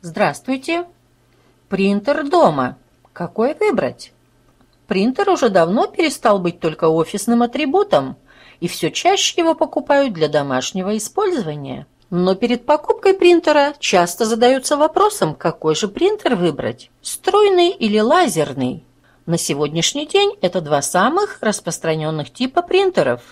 Здравствуйте. Принтер дома. Какой выбрать? Принтер уже давно перестал быть только офисным атрибутом, и все чаще его покупают для домашнего использования. Но перед покупкой принтера часто задаются вопросом, какой же принтер выбрать – струйный или лазерный. На сегодняшний день это два самых распространенных типа принтеров.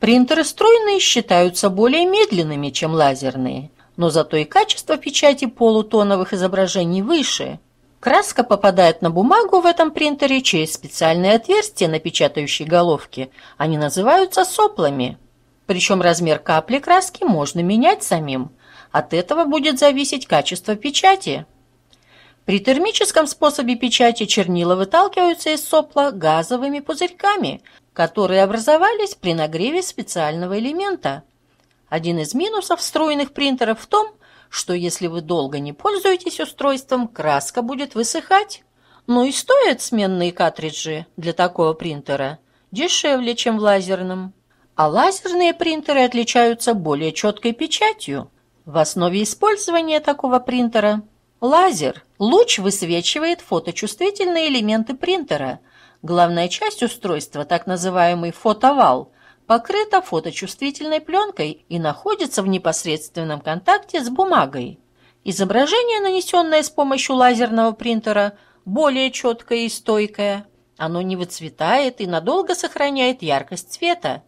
Принтеры струйные считаются более медленными, чем лазерные – но зато и качество печати полутоновых изображений выше. Краска попадает на бумагу в этом принтере через специальные отверстия на печатающей головке. Они называются соплами. Причем размер капли краски можно менять самим. От этого будет зависеть качество печати. При термическом способе печати чернила выталкиваются из сопла газовыми пузырьками, которые образовались при нагреве специального элемента – один из минусов встроенных принтеров в том, что если вы долго не пользуетесь устройством, краска будет высыхать. Ну и стоят сменные картриджи для такого принтера дешевле, чем в лазерном. А лазерные принтеры отличаются более четкой печатью. В основе использования такого принтера лазер, луч высвечивает фоточувствительные элементы принтера. Главная часть устройства, так называемый фотовал, покрыта фоточувствительной пленкой и находится в непосредственном контакте с бумагой. Изображение, нанесенное с помощью лазерного принтера, более четкое и стойкое. Оно не выцветает и надолго сохраняет яркость цвета.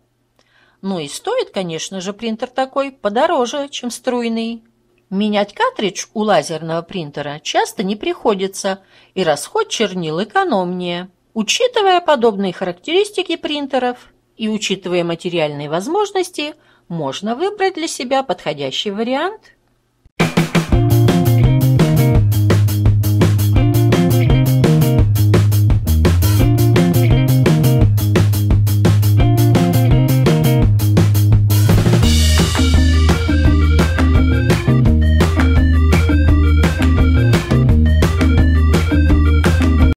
Ну и стоит, конечно же, принтер такой подороже, чем струйный. Менять картридж у лазерного принтера часто не приходится, и расход чернил экономнее. Учитывая подобные характеристики принтеров, и, учитывая материальные возможности, можно выбрать для себя подходящий вариант –